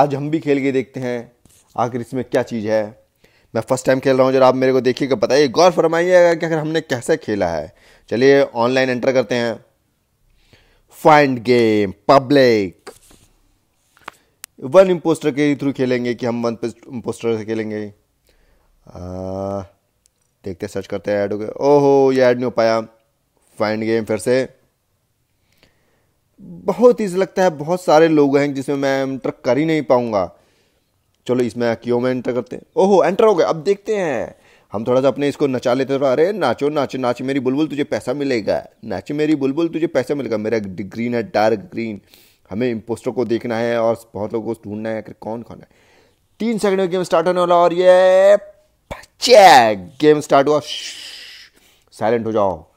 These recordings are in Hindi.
आज हम भी खेल के देखते हैं आखिर इसमें क्या चीज़ है मैं फर्स्ट टाइम खेल रहा हूँ जरा आप मेरे को देखिएगा बताइए गौर फरमाइएगा कि अगर हमने कैसे खेला है चलिए ऑनलाइन एंटर करते हैं find game public one impostor के थ्रू खेलेंगे कि हम वन इम्पोस्टर से खेलेंगे आ, देखते सर्च करते हैं ऐड हो गए ओहो ये ऐड नहीं हो पाया फाइंड गेम फिर से बहुत ईजी लगता है बहुत सारे लोग हैं जिसमें मैं एंटर कर ही नहीं पाऊंगा चलो इसमें क्यों में एंटर करते हैं ओहो एंटर हो गया अब देखते हैं हम थोड़ा सा अपने इसको नचा लेते थोड़ा अरे नाचो नाचो नाच मेरी बुलबुल तुझे पैसा मिलेगा नाच मेरी बुलबुल तुझे पैसा मिलेगा मेरा ग्रीन है डार्क ग्रीन हमें इम्पोस्टर को देखना है और बहुत लोगों को ढूंढना है कि कौन कौन है तीन सेकंड में गेम स्टार्ट होने वाला और ये गेम स्टार्ट हुआ साइलेंट हो जाओ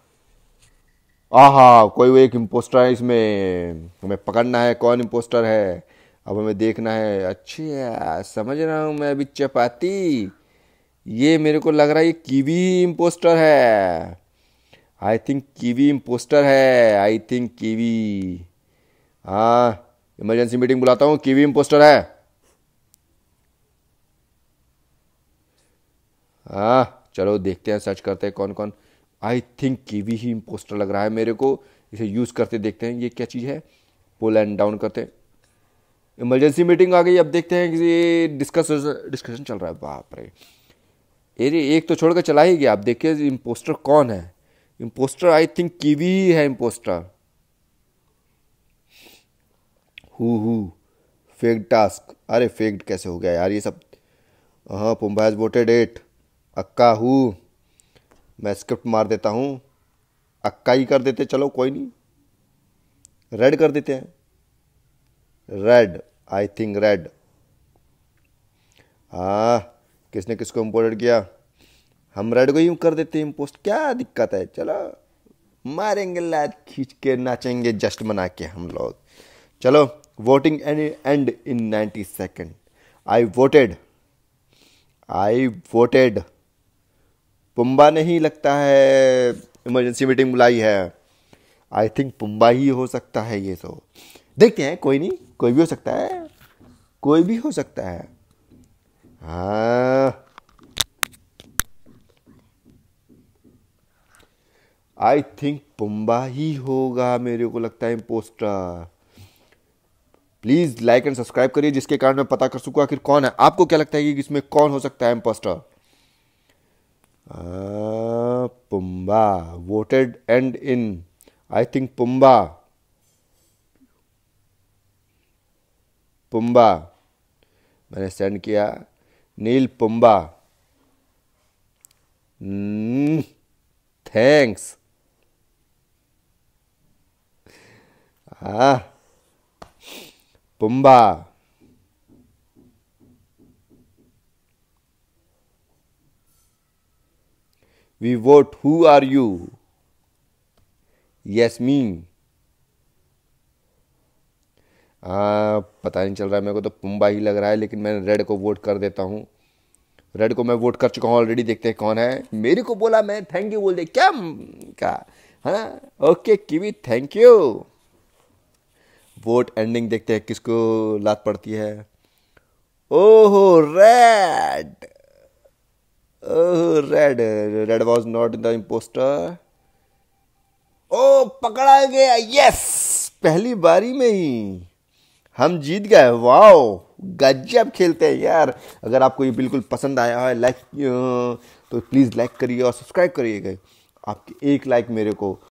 आहा कोई वो एक इम्पोस्टर है इसमें हमें पकड़ना है कौन इम्पोस्टर है अब हमें देखना है अच्छी है समझ रहा हूँ मैं अभी चपाती ये मेरे को लग रहा है ये कीवी इम्पोस्टर है आई थिंक कीवी इम्पोस्टर है आई थिंक कीवी हाँ इमरजेंसी मीटिंग बुलाता हूँ कीवी इम्पोस्टर है हाँ चलो देखते हैं सर्च करते हैं कौन कौन आई थिंक कीवी ही इम्पोस्टर लग रहा है मेरे को इसे यूज़ करते देखते हैं ये क्या चीज़ है पुल एंड डाउन करते हैं इमरजेंसी मीटिंग आ गई अब देखते हैं कि ये डिस्कस डिस्कशन चल रहा है बाप रे अरे एक तो छोड़कर चला ही गया आप देखिए इम्पोस्टर कौन है इम्पोस्टर आई थिंक कीवी है इम्पोस्टर हु हु फेक टास्क अरे फेक कैसे हो गया यार ये सब हाँ पुम्बाज वोटेड एट अक्का हु मैं स्क्रिप्ट मार देता हूँ अक्काई कर देते चलो कोई नहीं रेड कर देते हैं रेड आई थिंक रेड हाँ किसने किसको इम्पोर्टेड किया हम रेड को ही कर देते हैं इम्पोस्ट क्या दिक्कत है चलो मारेंगे लाद खींच के नाचेंगे जस्ट मना के हम लोग चलो voting and in ninety second I voted I voted Pumba ने ही लगता है इमरजेंसी मीटिंग बुलाई है आई थिंक पुम्बा ही हो सकता है ये तो देखते हैं कोई नहीं कोई भी हो सकता है कोई भी हो सकता है हाँ आई थिंक पुम्बा ही होगा मेरे को लगता है impostor please like and subscribe करिए जिसके कारण मैं पता कर सकूँ आखिर कौन है आपको क्या लगता है कि इसमें कौन हो सकता है impostor Pumba voted and in. I think Pumba. Pumba मैंने सेंड किया नील पुम्बा थैंक्स हाँ Pumba We vote. Who are you? Yes, me. आ, पता नहीं चल रहा है मेरे को तो पुम्बा ही लग रहा है लेकिन मैं रेड को वोट कर देता हूँ रेड को मैं वोट कर चुका हूँ ऑलरेडी देखते हैं कौन है मेरे को बोला मैं थैंक यू बोल दे क्या है हाँ okay Kiwi thank you vote ending देखते हैं किसको लात पड़ती है ओहो red red red was not the impostor ओ पकड़ा गया यस पहली बारी में ही हम जीत गए वाओ गजब खेलते हैं यार अगर आपको ये बिल्कुल पसंद आया है लाइक uh, तो प्लीज़ लाइक करिए और सब्सक्राइब करिएगा आपके एक लाइक मेरे को